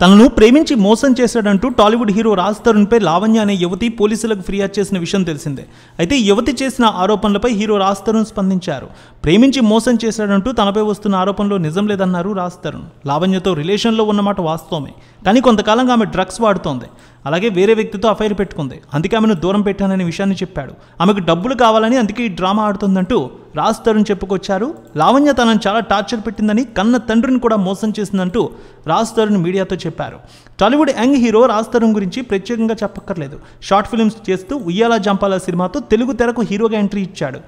తనను ప్రేమించి మోసం చేశాడంటూ టాలీవుడ్ హీరో రాజ్ తరుణ్పై లావణ్య అనే యువతి పోలీసులకు ఫిర్యాదు చేసిన విషయం తెలిసిందే అయితే యువతి చేసిన ఆరోపణలపై హీరో రాజ్ తరుణ్ స్పందించారు ప్రేమించి మోసం చేశాడంటూ తనపై వస్తున్న ఆరోపణలో నిజం లేదన్నారు రాజ్ తరుణ్ లావణ్యతో రిలేషన్లో ఉన్నమాట వాస్తవమే కానీ కొంతకాలంగా ఆమె డ్రగ్స్ వాడుతోంది అలాగే వేరే వ్యక్తితో అఫైర్ పెట్టుకుంది అందుకే ఆమెను దూరం పెట్టాననే విషయాన్ని చెప్పాడు ఆమెకు డబ్బులు కావాలని అందుకే ఈ డ్రామా ఆడుతుందంటూ రాజ్ తరుణ్ చెప్పుకొచ్చారు లావణ్య తనను చాలా టార్చర్ పెట్టిందని కన్న తండ్రిని కూడా మోసం చేసిందంటూ రాజ్ తరుణ్ మీడియాతో చెప్పారు Tollywood young hero Raj Tarun గురించి ప్రత్యేకంగా చెప్పక్కర్లేదు షార్ట్ ఫిల్మ్స్ చేస్తూ ఉయ్యాల జంపాల సినిమాతో తెలుగు తెరకు హీరోగా ఎంట్రీ ఇచ్చాడు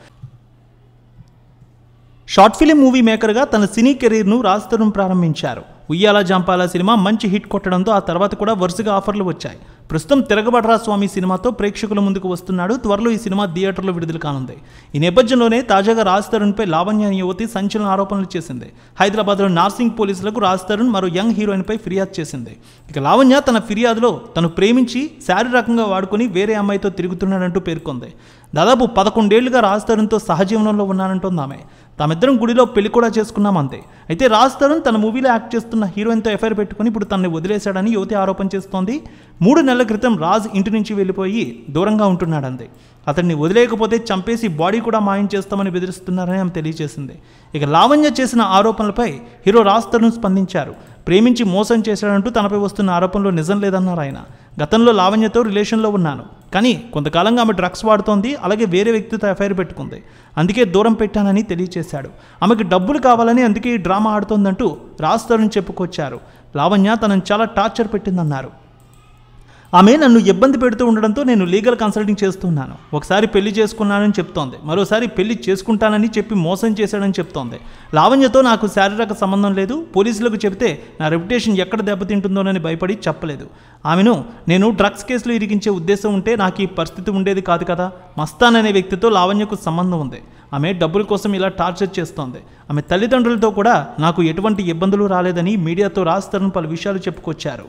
షార్ట్ ఫిలిం మూవీ మేకర్గా తన సినీ కెరీర్ను రాజ్ తరుణ్ ప్రారంభించారు ఉయ్యాల జంపాల సినిమా మంచి హిట్ కొట్టడంతో ఆ తర్వాత కూడా వరుసగా ఆఫర్లు వచ్చాయి ప్రస్తుతం తిరగబడరా స్వామి సినిమాతో ప్రేక్షకుల ముందుకు వస్తున్నాడు త్వరలో ఈ సినిమా థియేటర్లో విడుదల కానుంది ఈ నేపథ్యంలోనే తాజాగా రాజ్ తరుణ్పై లావణ్య యువతి సంచలన ఆరోపణలు చేసింది హైదరాబాద్లో నార్సింగ్ పోలీసులకు రాజ్ తరుణ్ మరో యంగ్ హీరోయిన్పై ఫిర్యాదు చేసింది ఇక లావణ్య తన ఫిర్యాదులో తను ప్రేమించి శారీరకంగా వాడుకొని వేరే అమ్మాయితో తిరుగుతున్నాడంటూ పేర్కొంది దాదాపు పదకొండేళ్లుగా రాజ్ తరుణ్తో సహజీవనంలో ఉన్నానంటుంది ఆమె తామిద్దరం గుడిలో పెళ్లి కూడా చేసుకున్నామంతే అయితే రాజ్ తరుణ్ తన మూవీలో యాక్ట్ చేస్తున్న హీరోయిన్తో ఎఫ్ఐఆర్ పెట్టుకుని ఇప్పుడు తనని వదిలేశాడని యువతి ఆరోపణ చేస్తోంది మూడు నెలల నెలల క్రితం రాజ్ ఇంటి నుంచి వెళ్ళిపోయి దూరంగా ఉంటున్నాడంది అతన్ని వదిలేకపోతే చంపేసి బాడీ కూడా మాయం చేస్తామని బెదిరిస్తున్నారని ఆమె తెలియజేసింది ఇక లావణ్య చేసిన ఆరోపణలపై హీరో రాజ్ తరుణ్ స్పందించారు ప్రేమించి మోసం చేశాడంటూ తనపై వస్తున్న ఆరోపణలు నిజం లేదన్నారు ఆయన గతంలో లావణ్యతో రిలేషన్లో ఉన్నాను కానీ కొంతకాలంగా ఆమె డ్రగ్స్ వాడుతోంది అలాగే వేరే వ్యక్తితో ఎఫ్ఐఆర్ పెట్టుకుంది అందుకే దూరం పెట్టానని తెలియచేశాడు ఆమెకి డబ్బులు కావాలని అందుకే ఈ డ్రామా ఆడుతోందంటూ తరుణ్ చెప్పుకొచ్చారు లావణ్య తనను చాలా టార్చర్ పెట్టిందన్నారు ఆమె నన్ను ఇబ్బంది పెడుతూ ఉండడంతో నేను లీగల్ కన్సల్టింగ్ చేస్తున్నాను ఒకసారి పెళ్లి చేసుకున్నానని చెప్తోంది మరోసారి పెళ్లి చేసుకుంటానని చెప్పి మోసం చేశాడని చెప్తోంది లావణ్యతో నాకు శారీరక సంబంధం లేదు పోలీసులకు చెబితే నా రెప్యుటేషన్ ఎక్కడ దెబ్బతింటుందోనని భయపడి చెప్పలేదు ఆమెను నేను డ్రగ్స్ కేసులు ఇరిగించే ఉద్దేశం ఉంటే నాకు ఈ పరిస్థితి ఉండేది కాదు కదా మస్తాన్ అనే వ్యక్తితో లావణ్యకు సంబంధం ఉంది ఆమె డబ్బుల కోసం ఇలా టార్చర్ చేస్తోంది ఆమె తల్లిదండ్రులతో కూడా నాకు ఎటువంటి ఇబ్బందులు రాలేదని మీడియాతో రాస్తారని పలు విషయాలు చెప్పుకొచ్చారు